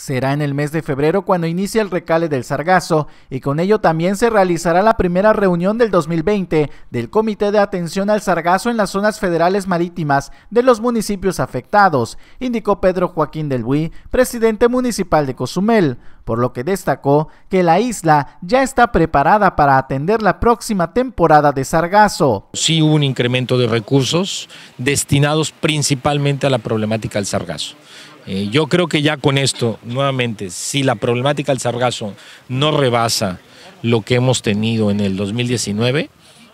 Será en el mes de febrero cuando inicia el recale del sargazo y con ello también se realizará la primera reunión del 2020 del Comité de Atención al Sargazo en las zonas federales marítimas de los municipios afectados, indicó Pedro Joaquín del Buy, presidente municipal de Cozumel, por lo que destacó que la isla ya está preparada para atender la próxima temporada de sargazo. Sí hubo un incremento de recursos destinados principalmente a la problemática del sargazo. Eh, yo creo que ya con esto, nuevamente, si la problemática del sargazo no rebasa lo que hemos tenido en el 2019,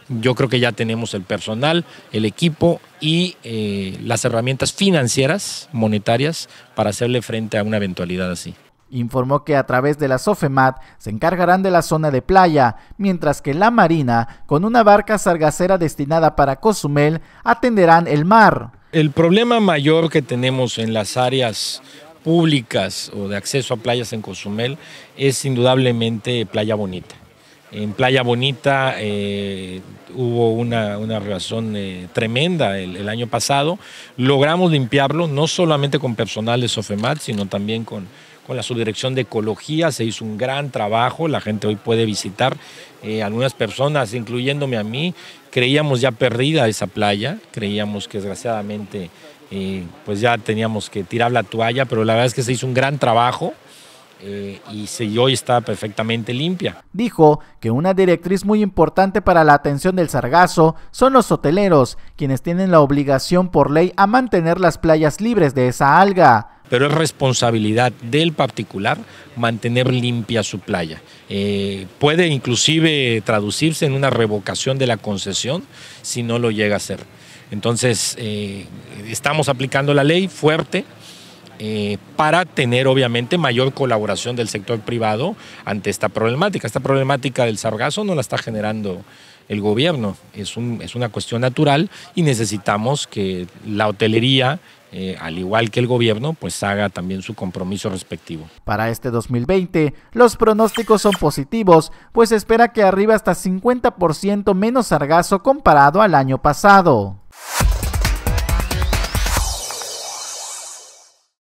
yo creo que ya tenemos el personal, el equipo y eh, las herramientas financieras, monetarias, para hacerle frente a una eventualidad así. Informó que a través de la SOFEMAT se encargarán de la zona de playa, mientras que la Marina, con una barca sargacera destinada para Cozumel, atenderán el mar. El problema mayor que tenemos en las áreas públicas o de acceso a playas en Cozumel es indudablemente Playa Bonita. En Playa Bonita eh, hubo una, una eh, tremenda el, el, año pasado. Logramos limpiarlo no solamente con personal de Sofemat, sino también con, con la subdirección de ecología, se hizo un gran trabajo, la gente hoy puede visitar, eh, algunas personas, incluyéndome a mí, creíamos ya perdida esa playa, creíamos que desgraciadamente eh, pues ya teníamos que tirar la toalla, pero la verdad es que se hizo un gran trabajo, eh, y, se, y hoy está perfectamente limpia. Dijo que una directriz muy importante para la atención del sargazo son los hoteleros, quienes tienen la obligación por ley a mantener las playas libres de esa alga pero es responsabilidad del particular mantener limpia su playa. Eh, puede inclusive traducirse en una revocación de la concesión si no lo llega a hacer. Entonces, eh, estamos aplicando la ley fuerte. Eh, para tener obviamente mayor colaboración del sector privado ante esta problemática. Esta problemática del sargazo no la está generando el gobierno, es, es una cuestión natural y necesitamos que la hotelería, eh, al igual que el gobierno, pues haga también su compromiso respectivo. Para este 2020, los pronósticos son positivos, pues espera que arriba hasta 50% menos sargazo comparado al año pasado.